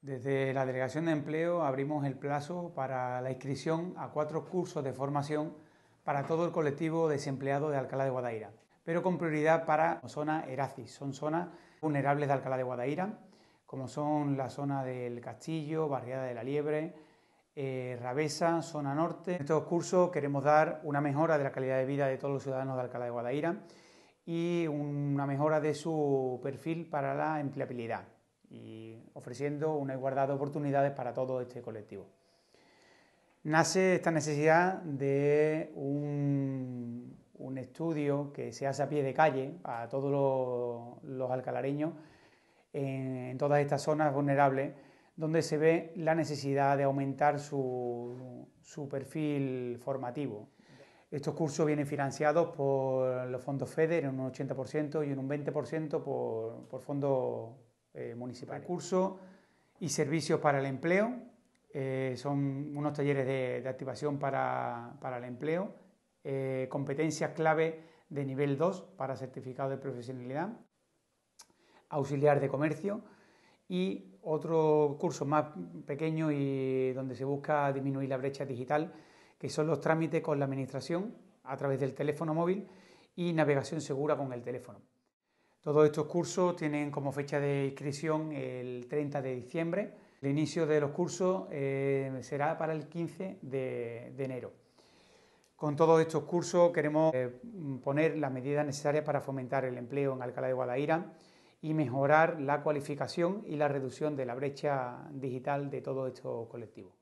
Desde la Delegación de Empleo abrimos el plazo para la inscripción a cuatro cursos de formación para todo el colectivo desempleado de Alcalá de Guadaira, pero con prioridad para zonas ERACIS, son zonas vulnerables de Alcalá de Guadaira, como son la zona del Castillo, Barriada de la Liebre, eh, Rabesa, zona norte. En estos cursos queremos dar una mejora de la calidad de vida de todos los ciudadanos de Alcalá de Guadaira y una mejora de su perfil para la empleabilidad y ofreciendo una igualdad de oportunidades para todo este colectivo. Nace esta necesidad de un, estudio que se hace a pie de calle a todos los, alcalareños en, todas estas zonas vulnerables, donde se ve la necesidad de aumentar su, perfil formativo. Estos cursos vienen financiados por los fondos FEDER en un 80% y en un 20% por, por fondos eh, municipal, curso y servicios para el empleo. Eh, son unos talleres de, activación para, el empleo. Eh, competencias clave de nivel 2 para certificado de profesionalidad. Auxiliar de comercio. Y otro curso más pequeño y donde se busca disminuir la brecha digital, que son los trámites con la administración a través del teléfono móvil y navegación segura con el teléfono. Todos estos cursos tienen como fecha de inscripción el 30 de diciembre. El inicio de los cursos eh, será para el 15 de, enero. Con todos estos cursos queremos eh, poner las medidas necesarias para fomentar el empleo en Alcalá de Guadaira y mejorar la cualificación y la reducción de la brecha digital de todos estos colectivos.